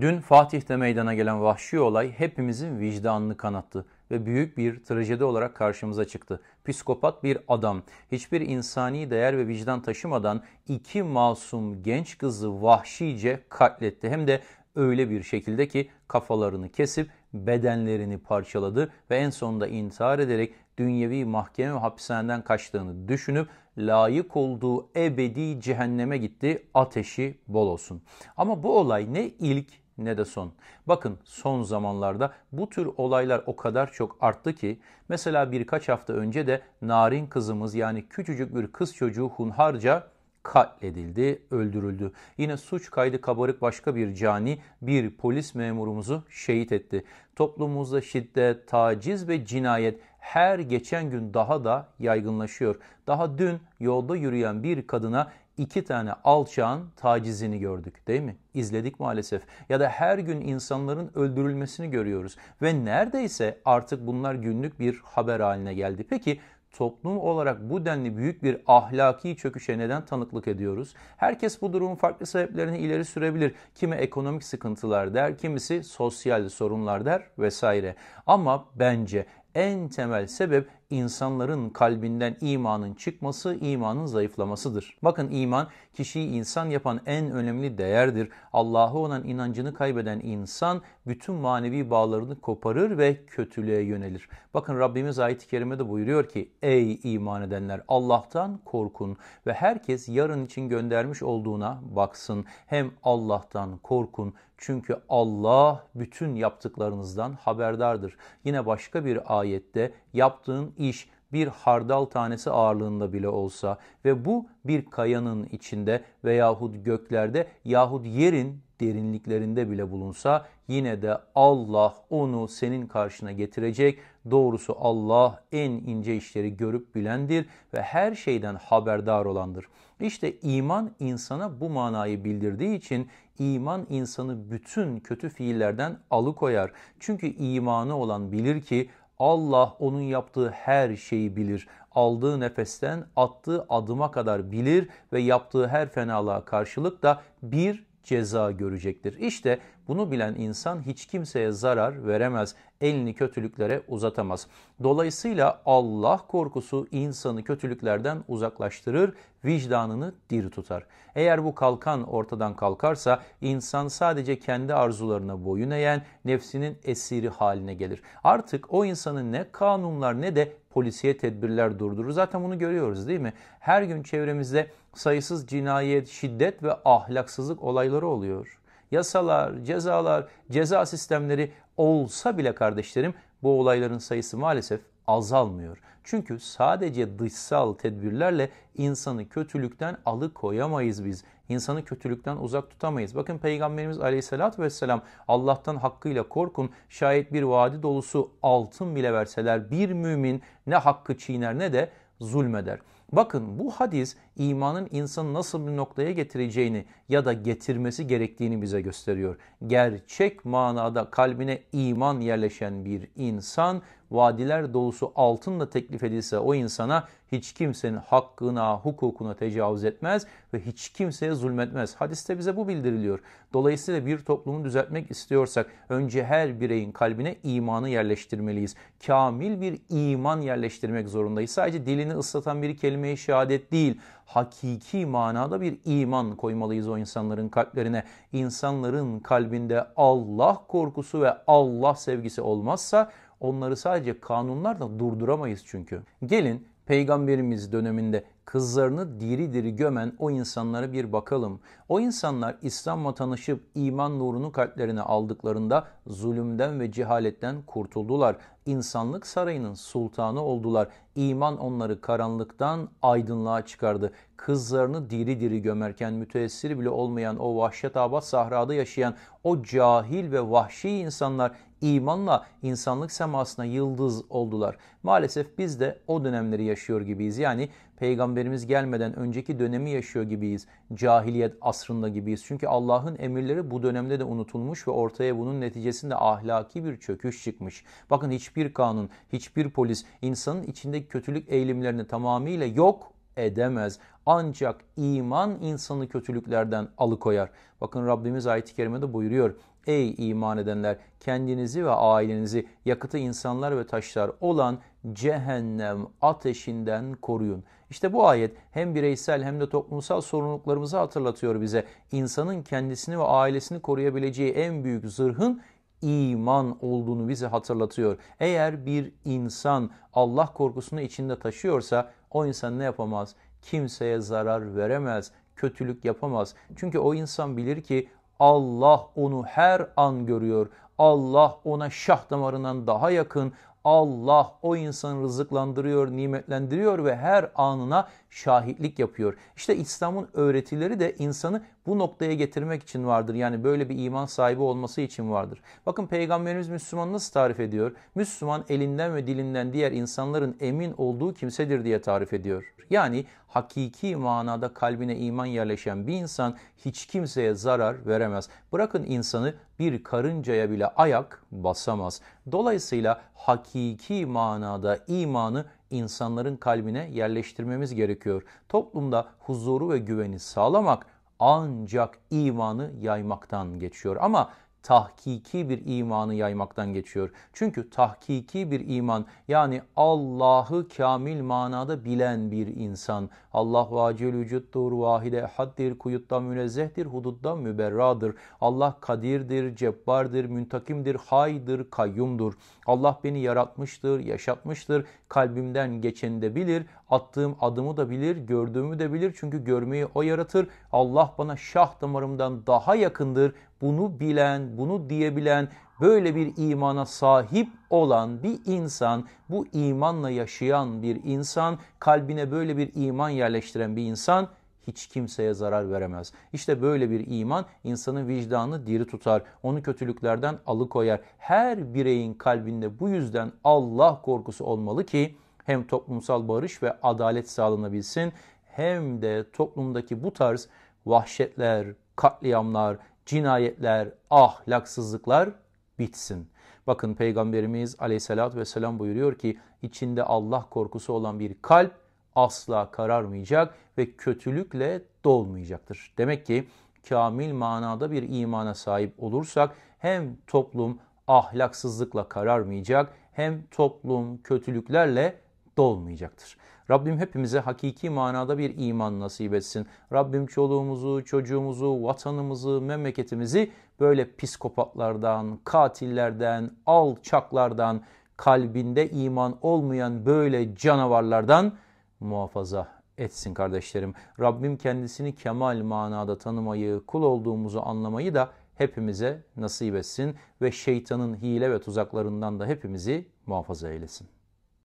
Dün Fatih'te meydana gelen vahşi olay hepimizin vicdanını kanattı ve büyük bir trajedi olarak karşımıza çıktı. Psikopat bir adam, hiçbir insani değer ve vicdan taşımadan iki masum genç kızı vahşice katletti. Hem de öyle bir şekilde ki kafalarını kesip bedenlerini parçaladı ve en sonunda intihar ederek dünyevi mahkeme ve hapishaneden kaçtığını düşünüp layık olduğu ebedi cehenneme gitti. Ateşi bol olsun. Ama bu olay ne ilk ne de son. Bakın son zamanlarda bu tür olaylar o kadar çok arttı ki mesela birkaç hafta önce de narin kızımız yani küçücük bir kız çocuğu hunharca katledildi, öldürüldü. Yine suç kaydı kabarık başka bir cani bir polis memurumuzu şehit etti. Toplumumuzda şiddet, taciz ve cinayet her geçen gün daha da yaygınlaşıyor. Daha dün yolda yürüyen bir kadına iki tane alçağın tacizini gördük değil mi? İzledik maalesef. Ya da her gün insanların öldürülmesini görüyoruz. Ve neredeyse artık bunlar günlük bir haber haline geldi. Peki toplum olarak bu denli büyük bir ahlaki çöküşe neden tanıklık ediyoruz? Herkes bu durumun farklı sebeplerini ileri sürebilir. Kimi ekonomik sıkıntılar der, kimisi sosyal sorunlar der vesaire. Ama bence en temel sebep insanların kalbinden imanın çıkması, imanın zayıflamasıdır. Bakın iman kişiyi insan yapan en önemli değerdir. Allah'a olan inancını kaybeden insan bütün manevi bağlarını koparır ve kötülüğe yönelir. Bakın Rabbimiz ayet-i kerimede buyuruyor ki ey iman edenler Allah'tan korkun ve herkes yarın için göndermiş olduğuna baksın. Hem Allah'tan korkun çünkü Allah bütün yaptıklarınızdan haberdardır. Yine başka bir ayette yaptığın iş bir hardal tanesi ağırlığında bile olsa ve bu bir kayanın içinde veyahut göklerde yahut yerin derinliklerinde bile bulunsa yine de Allah onu senin karşına getirecek. Doğrusu Allah en ince işleri görüp bilendir ve her şeyden haberdar olandır. İşte iman insana bu manayı bildirdiği için iman insanı bütün kötü fiillerden alıkoyar. Çünkü imanı olan bilir ki Allah onun yaptığı her şeyi bilir. Aldığı nefesten attığı adıma kadar bilir ve yaptığı her fenalığa karşılık da bir ceza görecektir. İşte bunu bilen insan hiç kimseye zarar veremez. Elini kötülüklere uzatamaz. Dolayısıyla Allah korkusu insanı kötülüklerden uzaklaştırır, vicdanını diri tutar. Eğer bu kalkan ortadan kalkarsa insan sadece kendi arzularına boyun eğen nefsinin esiri haline gelir. Artık o insanın ne kanunlar ne de polisiye tedbirler durdurur. Zaten bunu görüyoruz değil mi? Her gün çevremizde sayısız cinayet, şiddet ve ahlaksızlık olayları oluyor. Yasalar, cezalar, ceza sistemleri olsa bile kardeşlerim bu olayların sayısı maalesef azalmıyor. Çünkü sadece dışsal tedbirlerle insanı kötülükten alıkoyamayız biz. İnsanı kötülükten uzak tutamayız. Bakın Peygamberimiz Aleyhisselatü vesselam Allah'tan hakkıyla korkun. Şayet bir vadi dolusu altın bile verseler bir mümin ne hakkı çiğner ne de zulmeder. Bakın bu hadis imanın insanı nasıl bir noktaya getireceğini ya da getirmesi gerektiğini bize gösteriyor. Gerçek manada kalbine iman yerleşen bir insan vadiler dolusu altınla teklif edilse o insana hiç kimsenin hakkına, hukukuna tecavüz etmez ve hiç kimseye zulmetmez. Hadiste bize bu bildiriliyor. Dolayısıyla bir toplumu düzeltmek istiyorsak önce her bireyin kalbine imanı yerleştirmeliyiz. Kamil bir iman yerleştirmek zorundayız. Sadece dilini ıslatan bir kelime-i şehadet değil, hakiki manada bir iman koymalıyız o insanların kalplerine. İnsanların kalbinde Allah korkusu ve Allah sevgisi olmazsa Onları sadece kanunlarla durduramayız çünkü. Gelin peygamberimiz döneminde kızlarını diri diri gömen o insanlara bir bakalım. O insanlar İslam'la tanışıp iman nurunu kalplerine aldıklarında zulümden ve cehaletten kurtuldular. İnsanlık sarayının sultanı oldular. İman onları karanlıktan aydınlığa çıkardı. Kızlarını diri diri gömerken müteessir bile olmayan o vahşet abad sahrada yaşayan o cahil ve vahşi insanlar imanla insanlık semasına yıldız oldular. Maalesef biz de o dönemleri yaşıyor gibiyiz. Yani peygamberimiz gelmeden önceki dönemi yaşıyor gibiyiz. Cahiliyet asrında gibiyiz. Çünkü Allah'ın emirleri bu dönemde de unutulmuş ve ortaya bunun neticesinde ahlaki bir çöküş çıkmış. Bakın hiçbir kanun, hiçbir polis insanın içindeki kötülük eğilimlerini tamamıyla yok edemez. Ancak iman insanı kötülüklerden alıkoyar. Bakın Rabbimiz ayet-i kerimede buyuruyor. Ey iman edenler kendinizi ve ailenizi yakıtı insanlar ve taşlar olan cehennem ateşinden koruyun. İşte bu ayet hem bireysel hem de toplumsal sorumluluklarımızı hatırlatıyor bize. İnsanın kendisini ve ailesini koruyabileceği en büyük zırhın iman olduğunu bize hatırlatıyor. Eğer bir insan Allah korkusunu içinde taşıyorsa o insan ne yapamaz? Kimseye zarar veremez, kötülük yapamaz. Çünkü o insan bilir ki Allah onu her an görüyor. Allah ona şah damarından daha yakın. Allah o insanı rızıklandırıyor, nimetlendiriyor ve her anına şahitlik yapıyor. İşte İslam'ın öğretileri de insanı bu noktaya getirmek için vardır. Yani böyle bir iman sahibi olması için vardır. Bakın Peygamberimiz Müslüman nasıl tarif ediyor? Müslüman elinden ve dilinden diğer insanların emin olduğu kimsedir diye tarif ediyor. Yani hakiki manada kalbine iman yerleşen bir insan hiç kimseye zarar veremez. Bırakın insanı bir karıncaya bile ayak basamaz. Dolayısıyla hakiki manada imanı insanların kalbine yerleştirmemiz gerekiyor. Toplumda huzuru ve güveni sağlamak ancak imanı yaymaktan geçiyor. Ama tahkiki bir imanı yaymaktan geçiyor. Çünkü tahkiki bir iman yani Allah'ı kamil manada bilen bir insan. Allah vacil vücuttur, vahide haddir, kuyuttan münezzehtir, huduttan müberradır. Allah kadirdir, cebbardır, müntakimdir, haydır, kayyumdur. Allah beni yaratmıştır, yaşatmıştır, kalbimden geçeni de bilir, attığım adımı da bilir, gördüğümü de bilir. Çünkü görmeyi o yaratır. Allah bana şah damarımdan daha yakındır bunu bilen, bunu diyebilen, böyle bir imana sahip olan bir insan, bu imanla yaşayan bir insan, kalbine böyle bir iman yerleştiren bir insan hiç kimseye zarar veremez. İşte böyle bir iman insanın vicdanını diri tutar, onu kötülüklerden alıkoyar. Her bireyin kalbinde bu yüzden Allah korkusu olmalı ki hem toplumsal barış ve adalet sağlanabilsin hem de toplumdaki bu tarz vahşetler, katliamlar, cinayetler, ahlaksızlıklar bitsin. Bakın Peygamberimiz aleyhissalatü vesselam buyuruyor ki içinde Allah korkusu olan bir kalp asla kararmayacak ve kötülükle dolmayacaktır. Demek ki kamil manada bir imana sahip olursak hem toplum ahlaksızlıkla kararmayacak hem toplum kötülüklerle dolmayacaktır. Rabbim hepimize hakiki manada bir iman nasip etsin. Rabbim çoluğumuzu, çocuğumuzu, vatanımızı, memleketimizi böyle psikopatlardan, katillerden, alçaklardan, kalbinde iman olmayan böyle canavarlardan muhafaza etsin kardeşlerim. Rabbim kendisini kemal manada tanımayı, kul olduğumuzu anlamayı da hepimize nasip etsin ve şeytanın hile ve tuzaklarından da hepimizi muhafaza eylesin.